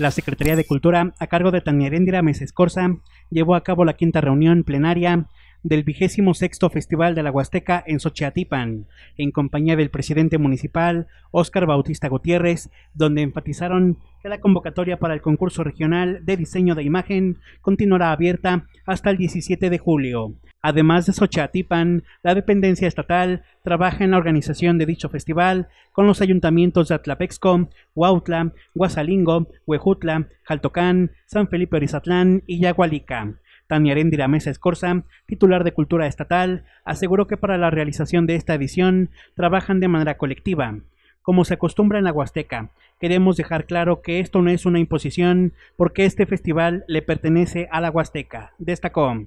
La Secretaría de Cultura, a cargo de Tania Herendira Meses Corsa, llevó a cabo la quinta reunión plenaria del vigésimo sexto Festival de la Huasteca en Xochiatipan, en compañía del presidente municipal Óscar Bautista Gutiérrez, donde enfatizaron que la convocatoria para el concurso regional de diseño de imagen continuará abierta hasta el 17 de julio. Además de Xochatipan, la dependencia estatal trabaja en la organización de dicho festival con los ayuntamientos de Atlapexco, Huautla, Guasalingo, Huejutla, Jaltocán, San Felipe Orizatlán y Yagualica. Tania Rendira Mesa Escorza, titular de Cultura Estatal, aseguró que para la realización de esta edición trabajan de manera colectiva. Como se acostumbra en la Huasteca, queremos dejar claro que esto no es una imposición porque este festival le pertenece a la Huasteca, destacó.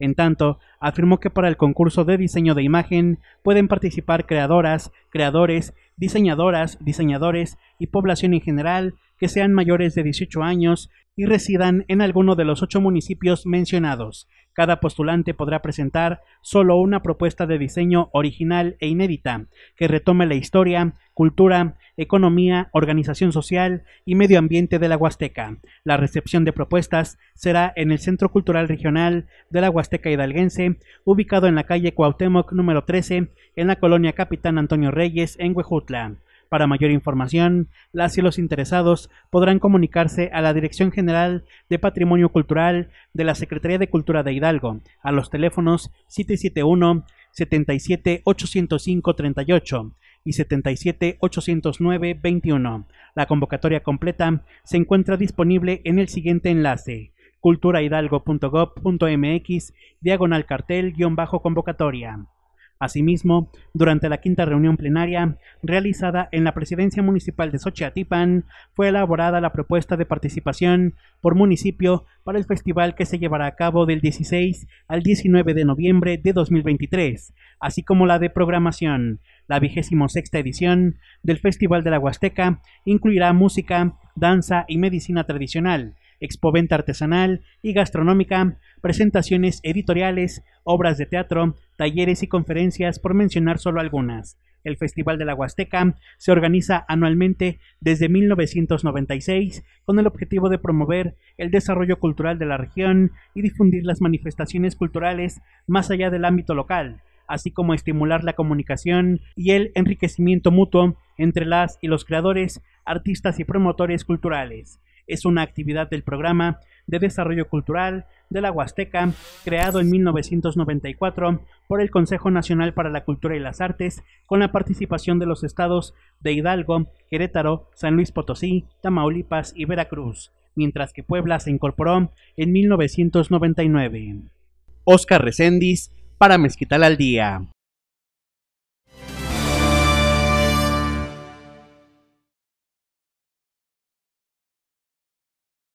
En tanto, afirmó que para el concurso de diseño de imagen pueden participar creadoras, creadores, diseñadoras, diseñadores y población en general que sean mayores de 18 años y residan en alguno de los ocho municipios mencionados. Cada postulante podrá presentar solo una propuesta de diseño original e inédita que retome la historia, cultura, economía, organización social y medio ambiente de la Huasteca. La recepción de propuestas será en el Centro Cultural Regional de la Huasteca Hidalguense, ubicado en la calle Cuauhtémoc número 13, en la colonia Capitán Antonio Reyes, en Huejutla. Para mayor información, las y los interesados podrán comunicarse a la Dirección General de Patrimonio Cultural de la Secretaría de Cultura de Hidalgo a los teléfonos 771 77 805 38 y 77 809 21. La convocatoria completa se encuentra disponible en el siguiente enlace culturahidalgo.gov.mx diagonal cartel-convocatoria. Asimismo, durante la quinta reunión plenaria realizada en la presidencia municipal de Xochitlán, fue elaborada la propuesta de participación por municipio para el festival que se llevará a cabo del 16 al 19 de noviembre de 2023, así como la de programación. La vigésimo sexta edición del Festival de la Huasteca incluirá música, danza y medicina tradicional expoventa artesanal y gastronómica, presentaciones editoriales, obras de teatro, talleres y conferencias, por mencionar solo algunas. El Festival de la Huasteca se organiza anualmente desde 1996 con el objetivo de promover el desarrollo cultural de la región y difundir las manifestaciones culturales más allá del ámbito local, así como estimular la comunicación y el enriquecimiento mutuo entre las y los creadores, artistas y promotores culturales es una actividad del programa de desarrollo cultural de la Huasteca, creado en 1994 por el Consejo Nacional para la Cultura y las Artes, con la participación de los estados de Hidalgo, Querétaro, San Luis Potosí, Tamaulipas y Veracruz, mientras que Puebla se incorporó en 1999. Oscar Recendis para Mezquital al Día.